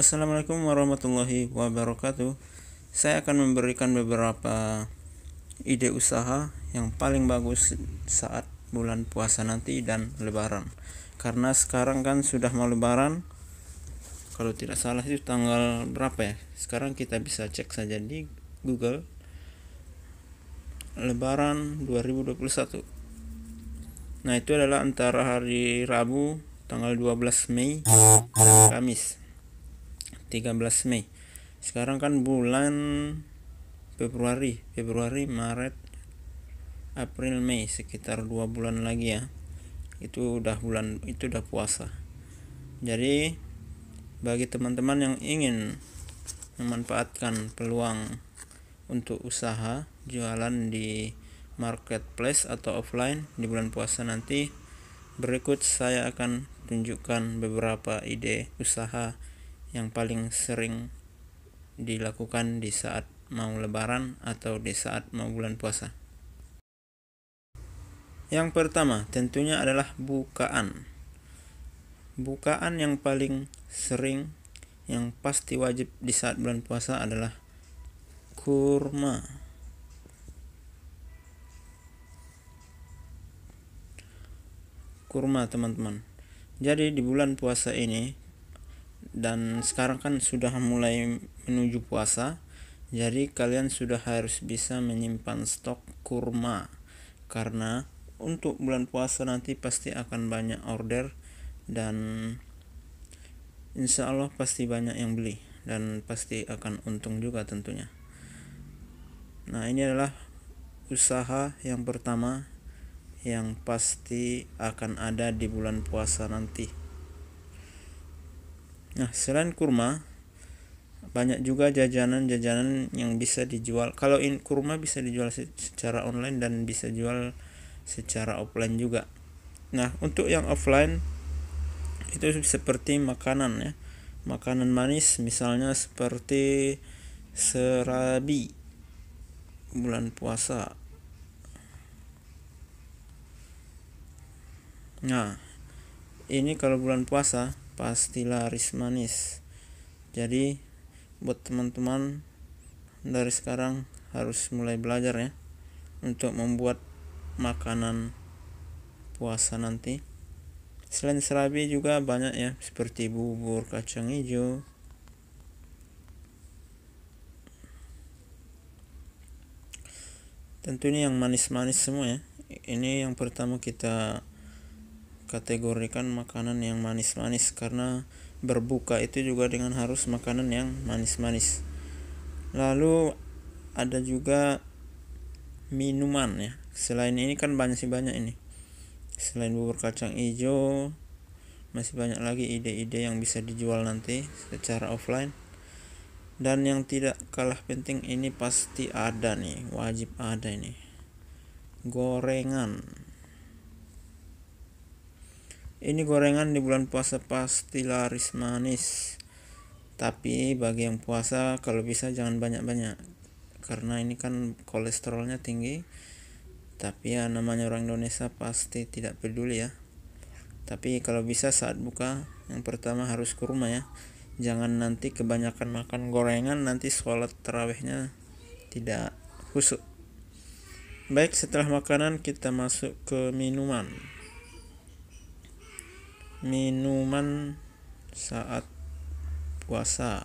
Assalamualaikum warahmatullahi wabarakatuh. Saya akan memberikan beberapa ide usaha yang paling bagus saat bulan puasa nanti dan lebaran. Karena sekarang kan sudah mau lebaran. Kalau tidak salah itu tanggal berapa ya? Sekarang kita bisa cek saja di Google. Lebaran 2021. Nah, itu adalah antara hari Rabu tanggal 12 Mei dan Kamis 13 Mei sekarang kan bulan Februari Februari Maret April Mei sekitar dua bulan lagi ya itu udah bulan itu udah puasa jadi bagi teman-teman yang ingin memanfaatkan peluang untuk usaha jualan di marketplace atau offline di bulan puasa nanti berikut saya akan tunjukkan beberapa ide usaha yang paling sering dilakukan di saat mau lebaran atau di saat mau bulan puasa. Yang pertama tentunya adalah bukaan. Bukaan yang paling sering yang pasti wajib di saat bulan puasa adalah kurma. Kurma, teman-teman. Jadi di bulan puasa ini dan sekarang kan sudah mulai menuju puasa jadi kalian sudah harus bisa menyimpan stok kurma karena untuk bulan puasa nanti pasti akan banyak order dan insya Allah pasti banyak yang beli dan pasti akan untung juga tentunya nah ini adalah usaha yang pertama yang pasti akan ada di bulan puasa nanti Nah, selain kurma, banyak juga jajanan-jajanan yang bisa dijual. Kalau in, kurma bisa dijual secara online dan bisa jual secara offline juga. Nah, untuk yang offline itu seperti makanan ya. Makanan manis misalnya seperti serabi bulan puasa. Nah, ini kalau bulan puasa pastilah laris manis jadi buat teman-teman dari sekarang harus mulai belajar ya untuk membuat makanan puasa nanti selain serabi juga banyak ya seperti bubur kacang hijau tentu ini yang manis-manis semua ya ini yang pertama kita kategorikan makanan yang manis-manis karena berbuka itu juga dengan harus makanan yang manis-manis. Lalu ada juga minuman ya. Selain ini kan banyak sih banyak ini. Selain bubur kacang hijau masih banyak lagi ide-ide yang bisa dijual nanti secara offline. Dan yang tidak kalah penting ini pasti ada nih, wajib ada ini. Gorengan ini gorengan di bulan puasa pasti laris manis. Tapi bagi yang puasa kalau bisa jangan banyak-banyak. Karena ini kan kolesterolnya tinggi. Tapi ya namanya orang Indonesia pasti tidak peduli ya. Tapi kalau bisa saat buka yang pertama harus ke rumah ya. Jangan nanti kebanyakan makan gorengan nanti sholat terawihnya tidak khusyuk. Baik setelah makanan kita masuk ke minuman. Minuman saat puasa.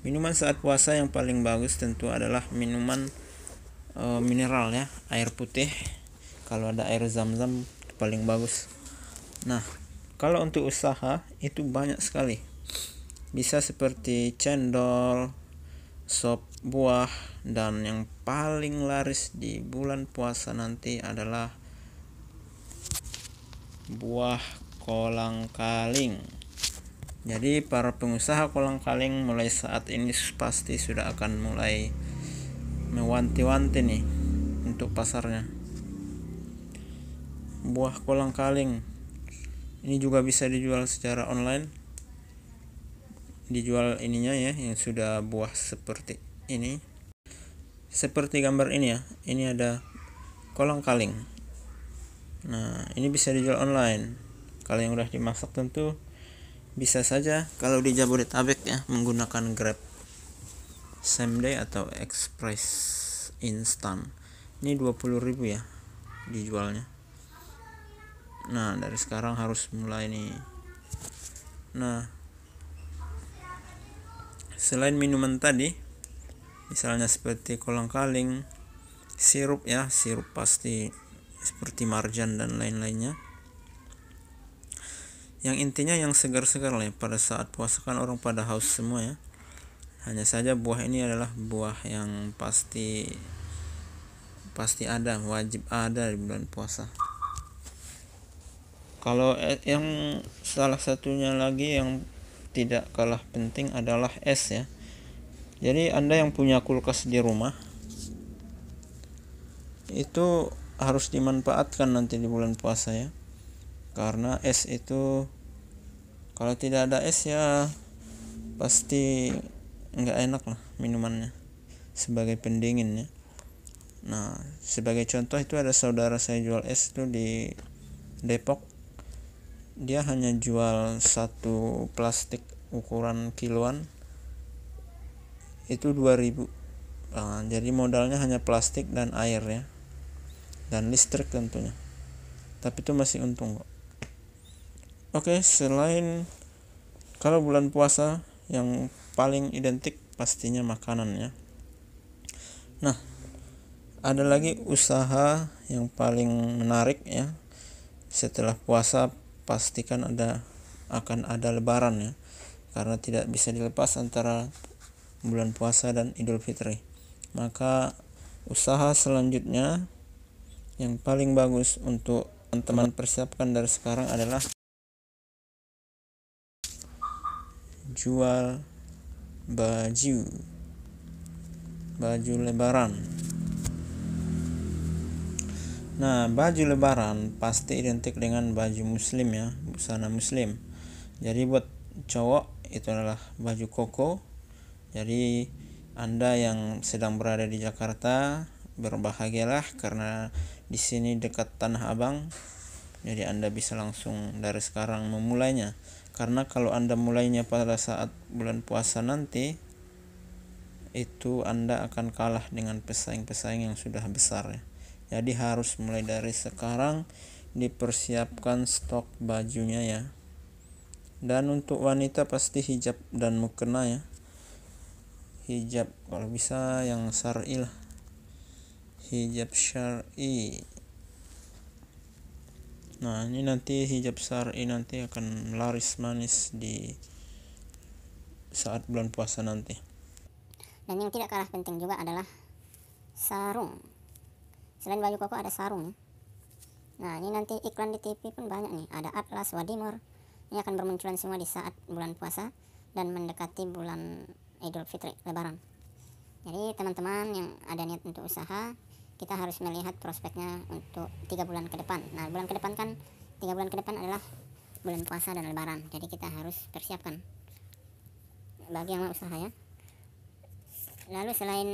Minuman saat puasa yang paling bagus tentu adalah minuman e, mineral ya, air putih. Kalau ada air zam-zam paling bagus. Nah, kalau untuk usaha itu banyak sekali. Bisa seperti cendol, sop buah dan yang paling laris di bulan puasa nanti adalah buah kolang kaling jadi para pengusaha kolang kaling mulai saat ini pasti sudah akan mulai mewanti-wanti nih untuk pasarnya buah kolang kaling ini juga bisa dijual secara online dijual ininya ya yang sudah buah seperti ini seperti gambar ini ya ini ada kolang kaling nah ini bisa dijual online kalau yang udah dimasak tentu bisa saja kalau di Jabodetabek ya menggunakan Grab same day atau express instant. ini 20.000 ya dijualnya nah dari sekarang harus mulai nih nah selain minuman tadi misalnya seperti kolang kaling sirup ya sirup pasti seperti marjan dan lain-lainnya yang intinya yang segar-segar lah ya. pada saat puasa kan orang pada haus semua ya hanya saja buah ini adalah buah yang pasti pasti ada wajib ada di bulan puasa kalau eh, yang salah satunya lagi yang tidak kalah penting adalah es ya jadi anda yang punya kulkas di rumah itu harus dimanfaatkan nanti di bulan puasa ya karena es itu kalau tidak ada es ya pasti nggak enak lah minumannya sebagai pendinginnya nah sebagai contoh itu ada saudara saya jual es tuh di Depok dia hanya jual satu plastik ukuran kiloan itu 2000 nah, jadi modalnya hanya plastik dan air ya dan listrik tentunya tapi itu masih untung kok Oke, selain kalau bulan puasa yang paling identik pastinya makanan ya. Nah, ada lagi usaha yang paling menarik ya. Setelah puasa pastikan ada akan ada lebaran ya. Karena tidak bisa dilepas antara bulan puasa dan Idul Fitri. Maka usaha selanjutnya yang paling bagus untuk teman-teman persiapkan dari sekarang adalah jual baju baju lebaran nah baju lebaran pasti identik dengan baju muslim ya busana muslim jadi buat cowok itu adalah baju koko jadi anda yang sedang berada di Jakarta berbahagialah karena di sini dekat Tanah Abang jadi Anda bisa langsung dari sekarang memulainya karena kalau Anda mulainya pada saat bulan puasa nanti itu Anda akan kalah dengan pesaing-pesaing yang sudah besar ya. Jadi harus mulai dari sekarang dipersiapkan stok bajunya ya. Dan untuk wanita pasti hijab dan mukena ya. Hijab kalau bisa yang syar'i lah. Hijab syar'i nah ini nanti hijab sar ini nanti akan laris manis di saat bulan puasa nanti dan yang tidak kalah penting juga adalah sarung selain baju koko ada sarung ya nah ini nanti iklan di TV pun banyak nih ada Atlas Wadimor ini akan bermunculan semua di saat bulan puasa dan mendekati bulan Idul Fitri Lebaran jadi teman-teman yang ada niat untuk usaha kita harus melihat prospeknya untuk tiga bulan ke depan nah bulan ke depan kan tiga bulan ke depan adalah bulan puasa dan lebaran jadi kita harus persiapkan bagi yang mau usaha ya lalu selain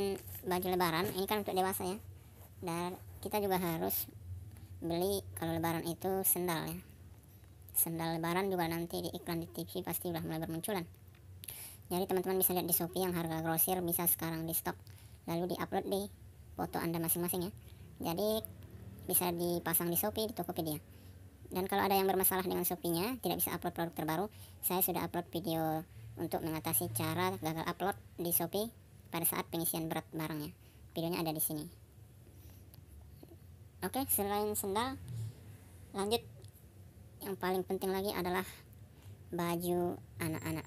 baju lebaran ini kan untuk dewasa ya dan kita juga harus beli kalau lebaran itu sendal ya sendal lebaran juga nanti di iklan di TV pasti udah mulai bermunculan jadi teman-teman bisa lihat di Shopee yang harga grosir bisa sekarang di stok lalu di upload di foto Anda masing-masing ya. Jadi bisa dipasang di Shopee, di Tokopedia. Dan kalau ada yang bermasalah dengan Shopee-nya, tidak bisa upload produk terbaru, saya sudah upload video untuk mengatasi cara gagal upload di Shopee pada saat pengisian berat barangnya. Videonya ada di sini. Oke, selain sendal, lanjut yang paling penting lagi adalah baju anak-anak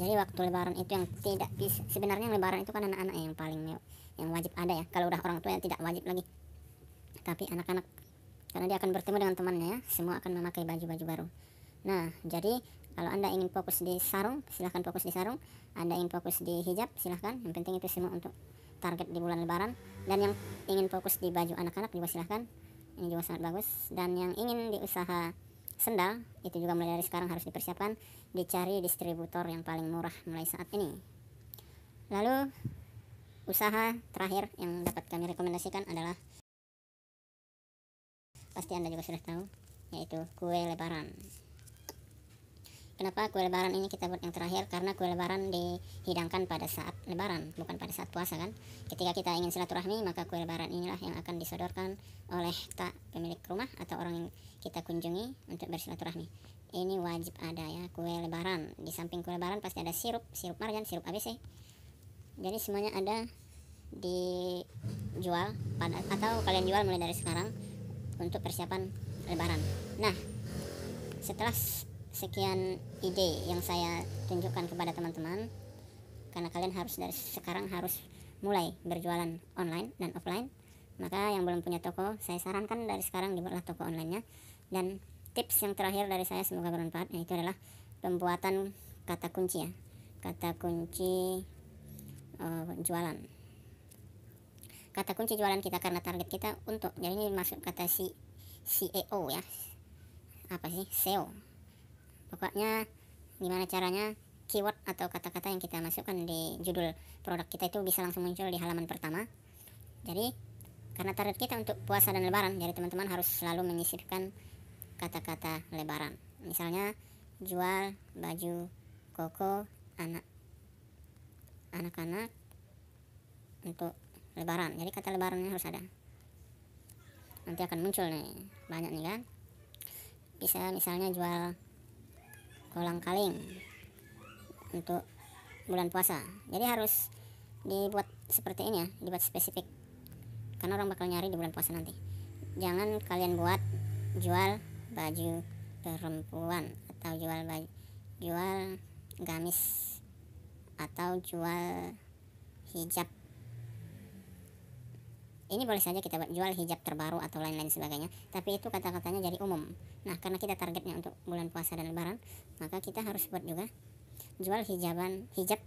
jadi waktu lebaran itu yang tidak bisa sebenarnya lebaran itu kan anak-anak yang paling ya, yang wajib ada ya kalau udah orang tua yang tidak wajib lagi tapi anak-anak karena dia akan bertemu dengan temannya ya semua akan memakai baju-baju baru nah jadi kalau anda ingin fokus di sarung silahkan fokus di sarung anda ingin fokus di hijab silahkan yang penting itu semua untuk target di bulan lebaran dan yang ingin fokus di baju anak-anak juga silahkan ini juga sangat bagus dan yang ingin diusaha usaha sendal itu juga mulai dari sekarang harus dipersiapkan dicari distributor yang paling murah mulai saat ini lalu usaha terakhir yang dapat kami rekomendasikan adalah pasti anda juga sudah tahu yaitu kue lebaran Kenapa kue lebaran ini kita buat yang terakhir? Karena kue lebaran dihidangkan pada saat lebaran, bukan pada saat puasa kan. Ketika kita ingin silaturahmi, maka kue lebaran inilah yang akan disodorkan oleh tak pemilik rumah atau orang yang kita kunjungi untuk bersilaturahmi. Ini wajib ada ya, kue lebaran. Di samping kue lebaran pasti ada sirup, sirup marjan, sirup ABC. Jadi semuanya ada dijual pada atau kalian jual mulai dari sekarang untuk persiapan lebaran. Nah, setelah sekian ide yang saya tunjukkan kepada teman-teman karena kalian harus dari sekarang harus mulai berjualan online dan offline maka yang belum punya toko saya sarankan dari sekarang dibuatlah toko onlinenya dan tips yang terakhir dari saya semoga bermanfaat yaitu adalah pembuatan kata kunci ya kata kunci uh, jualan kata kunci jualan kita karena target kita untuk jadi ini masuk kata si CEO ya apa sih SEO pokoknya gimana caranya keyword atau kata-kata yang kita masukkan di judul produk kita itu bisa langsung muncul di halaman pertama jadi karena target kita untuk puasa dan lebaran jadi teman-teman harus selalu menyisipkan kata-kata lebaran misalnya jual baju koko anak anak-anak untuk lebaran jadi kata lebarannya harus ada nanti akan muncul nih banyak nih kan bisa misalnya jual kolang kaling untuk bulan puasa jadi harus dibuat seperti ini ya dibuat spesifik karena orang bakal nyari di bulan puasa nanti jangan kalian buat jual baju perempuan atau jual baju jual gamis atau jual hijab ini boleh saja kita buat jual hijab terbaru atau lain-lain sebagainya tapi itu kata-katanya jadi umum Nah, karena kita targetnya untuk bulan puasa dan lebaran, maka kita harus buat juga jual hijaban, hijab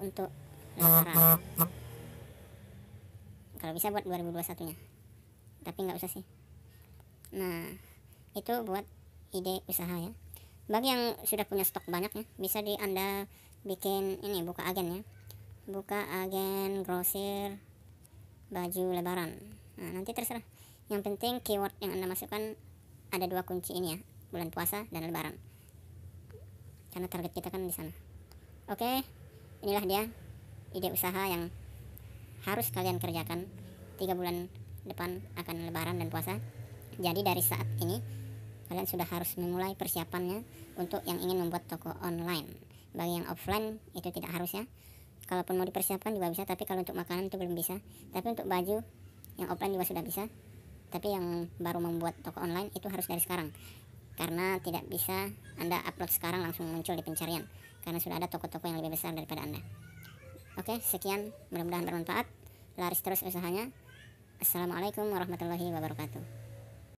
untuk lebaran. Kalau bisa buat 2021-nya. Tapi nggak usah sih. Nah, itu buat ide usaha ya. Bagi yang sudah punya stok banyak ya, bisa di Anda bikin ini buka agen ya. Buka agen grosir baju lebaran. Nah, nanti terserah. Yang penting keyword yang Anda masukkan ada dua kunci ini ya bulan puasa dan lebaran karena target kita kan di sana oke inilah dia ide usaha yang harus kalian kerjakan tiga bulan depan akan lebaran dan puasa jadi dari saat ini kalian sudah harus memulai persiapannya untuk yang ingin membuat toko online bagi yang offline itu tidak harus ya kalaupun mau dipersiapkan juga bisa tapi kalau untuk makanan itu belum bisa tapi untuk baju yang offline juga sudah bisa tapi yang baru membuat toko online itu harus dari sekarang karena tidak bisa Anda upload sekarang langsung muncul di pencarian karena sudah ada toko-toko yang lebih besar daripada Anda. Oke, sekian, mudah-mudahan bermanfaat. Laris terus usahanya. Assalamualaikum warahmatullahi wabarakatuh.